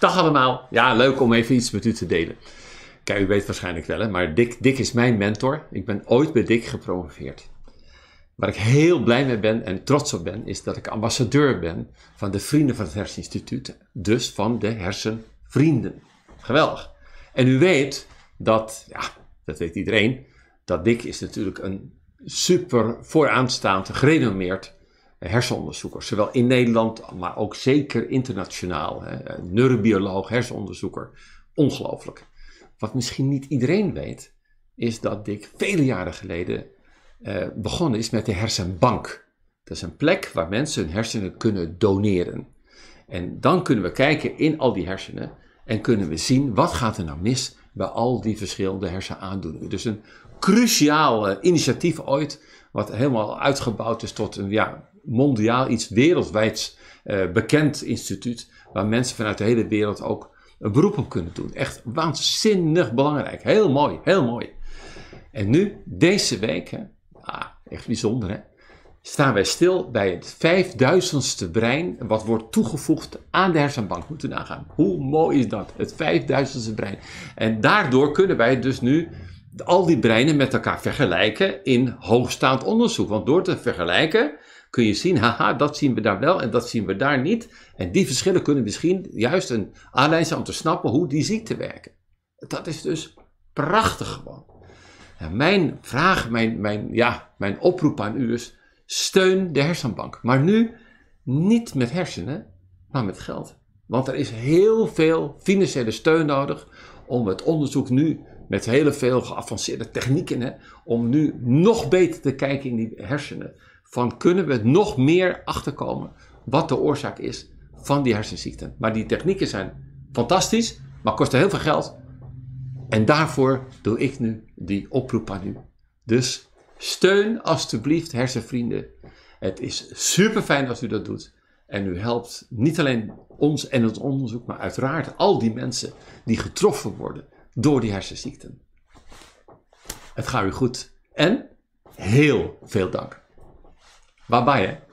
Dag allemaal. Ja, leuk om even iets met u te delen. Kijk, u weet waarschijnlijk wel, hè, maar Dick, is mijn mentor. Ik ben ooit bij Dick gepromoveerd. Waar ik heel blij mee ben en trots op ben, is dat ik ambassadeur ben van de Vrienden van het Herseninstituut. Dus van de hersenvrienden. Geweldig. En u weet dat, ja, dat weet iedereen, dat Dick is natuurlijk een super vooraanstaand, gerenommeerd hersenonderzoekers. Zowel in Nederland, maar ook zeker internationaal. Hè. Neurobioloog, hersenonderzoeker. Ongelooflijk. Wat misschien niet iedereen weet, is dat Dick vele jaren geleden eh, begonnen is met de hersenbank. Dat is een plek waar mensen hun hersenen kunnen doneren. En dan kunnen we kijken in al die hersenen en kunnen we zien wat gaat er nou mis bij al die verschillende hersenaandoeningen. Dus een cruciaal initiatief ooit, wat helemaal uitgebouwd is tot een ja, mondiaal, iets wereldwijd eh, bekend instituut. Waar mensen vanuit de hele wereld ook een beroep op kunnen doen. Echt waanzinnig belangrijk. Heel mooi, heel mooi. En nu, deze week, hè, ah, echt bijzonder hè, staan wij stil bij het vijfduizendste brein wat wordt toegevoegd aan de hersenbank. Moeten nagaan. Hoe mooi is dat? Het vijfduizendste brein. En daardoor kunnen wij dus nu al die breinen met elkaar vergelijken in hoogstaand onderzoek. Want door te vergelijken kun je zien, haha, dat zien we daar wel en dat zien we daar niet. En die verschillen kunnen misschien juist een aanleiding zijn om te snappen hoe die ziekte werken. Dat is dus prachtig gewoon. En mijn vraag, mijn, mijn, ja, mijn oproep aan u is, steun de hersenbank. Maar nu niet met hersenen, maar met geld. Want er is heel veel financiële steun nodig om het onderzoek nu met hele veel geavanceerde technieken hè, om nu nog beter te kijken in die hersenen. Van kunnen we nog meer achterkomen wat de oorzaak is van die hersenziekten. Maar die technieken zijn fantastisch, maar kosten heel veel geld. En daarvoor doe ik nu die oproep aan u. Dus steun alstublieft hersenvrienden. Het is super fijn als u dat doet. En u helpt niet alleen ons en het onderzoek, maar uiteraard al die mensen die getroffen worden door die hersenziekten. Het gaat u goed en heel veel dank. Waarbij, hè?